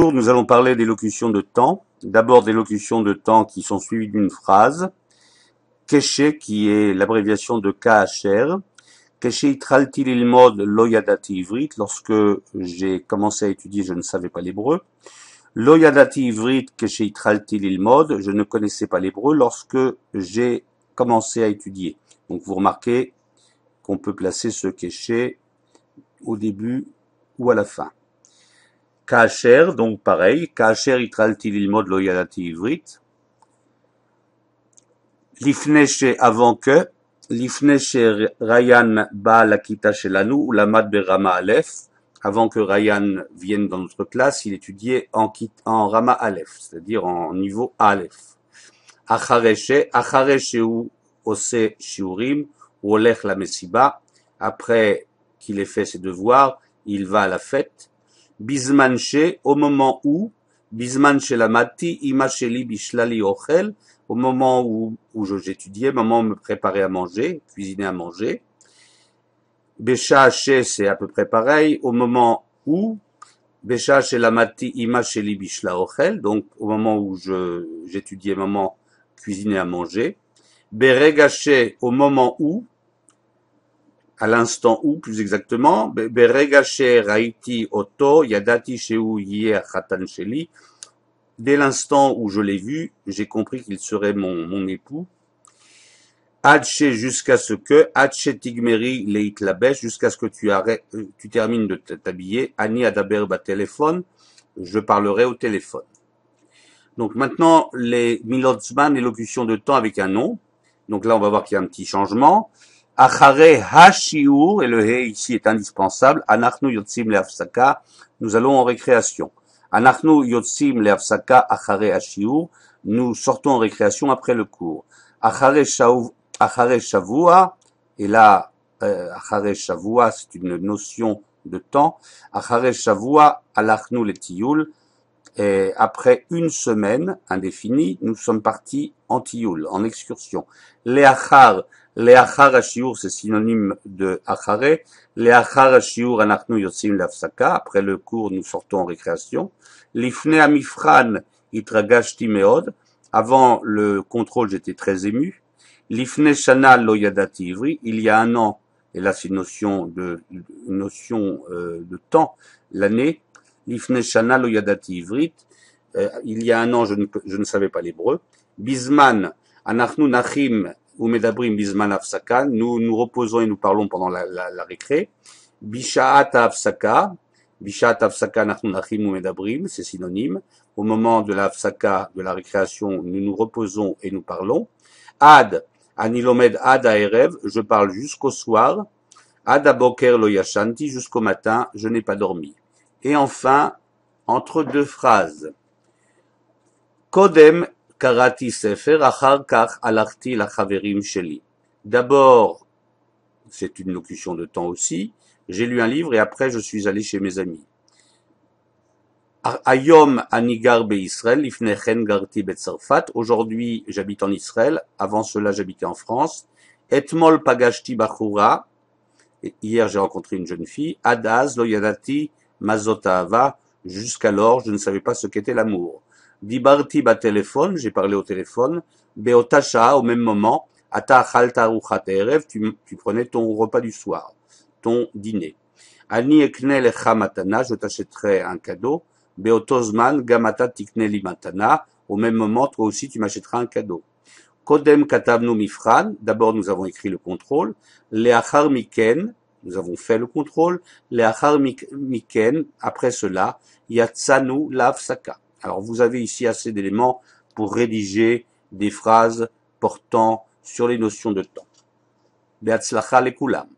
nous allons parler des locutions de temps. D'abord des locutions de temps qui sont suivies d'une phrase. Keshe qui est l'abréviation de KHR. Keshe itralti lilmod ivrit. Lorsque j'ai commencé à étudier, je ne savais pas l'hébreu. Loyadati ivrit keshe Je ne connaissais pas l'hébreu lorsque j'ai commencé à étudier. Donc vous remarquez qu'on peut placer ce Keshe au début ou à la fin. Kacher, donc pareil, Kacher itralti loyalati ivrit. L'ifneche avant que, l'ifneche Ryan ba la kita shelanu ou la mat ben Rama alef. Avant que Ryan vienne dans notre classe, il étudiait en, en rama alef, c'est-à-dire en niveau aleph. Achareche, achareche ou ose shiurim, ou olech la messiba. Après qu'il ait fait ses devoirs, il va à la fête. Bismanché, au moment où, Bismanché Lamati, Imacheli Bishlali Ochel, au moment où, où j'étudiais, maman me préparait à manger, cuisiner à manger. Bécha c'est à peu près pareil, au moment où, Bécha Lamati, Imacheli Bishla Ochel, donc au moment où je, j'étudiais, maman cuisinait à manger. Beregaché, au moment où, à l'instant où, plus exactement, Oto, Yadati dès l'instant où je l'ai vu, j'ai compris qu'il serait mon, mon époux. jusqu'à ce que, Tigmeri jusqu'à ce que tu arrêtes, euh, tu termines de t'habiller, Ani Adaber téléphone, je parlerai au téléphone. Donc maintenant, les Milotzman, élocution de temps avec un nom. Donc là, on va voir qu'il y a un petit changement. Achare ha et le he ici est indispensable, anachnu yotzim leafsaka, nous allons en récréation. Anachnu yotzim leafsaka achare ha-shiur, nous sortons en récréation après le cours. Achare shavua, et là, euh, achare shavua, c'est une notion de temps. Achare shavua, alachnu le et euh, après une semaine indéfinie, nous sommes partis en Tioul, en excursion. Léachar, Léachar à c'est synonyme de acharé. Léachar achar ashiour anachnu yotzim lafsaka. Après le cours, nous sortons en récréation. L'ifne amifran itragashti Timeod. Avant le contrôle, j'étais très ému. L'ifne shana lo ivri. Il y a un an, et là c'est une notion de, une notion euh, de temps, l'année. Euh, il y a un an, je ne, je ne savais pas l'hébreu. Bisman, Anachnu Nachim ou Medabrim Bisman Afsaka, nous nous reposons et nous parlons pendant la, la, la récré. Bishaat Afsaka, Bishaat Afsaka Anachnu Nachim ou Medabrim, c'est synonyme. Au moment de la Afsaka, de la récréation, nous nous reposons et nous parlons. Ad, Anilomed Ad Aerev, je parle jusqu'au soir. Ad Aboker Lo Yashanti, jusqu'au matin, je n'ai pas dormi et enfin, entre deux phrases. Kodem karati sefer, achar kach alarti la chaverim sheli. D'abord, c'est une locution de temps aussi, j'ai lu un livre et après je suis allé chez mes amis. Ayom anigar be Israël, ifnechen garti betzarfat. Aujourd'hui, j'habite en Israël. Avant cela, j'habitais en France. Etmol pagashti bachura. Hier, j'ai rencontré une jeune fille. Adaz loyadati Mazotava, jusqu'alors je ne savais pas ce qu'était l'amour. Dibarti ba téléphone, j'ai parlé au téléphone, Beotasha, au même moment, Ata Khalta tu, tu prenais ton repas du soir, ton dîner. Ani Eknel Chamatana, je t'achèterai un cadeau, Beotosman Gamata Tikneli Matana, au même moment, toi aussi tu m'achèteras un cadeau. Kodem Katavnu Mifran, d'abord nous avons écrit le contrôle, Leachar Miken, nous avons fait le contrôle. Les miken, après cela, yatsanu Lafsaka. Alors vous avez ici assez d'éléments pour rédiger des phrases portant sur les notions de temps. lekulam.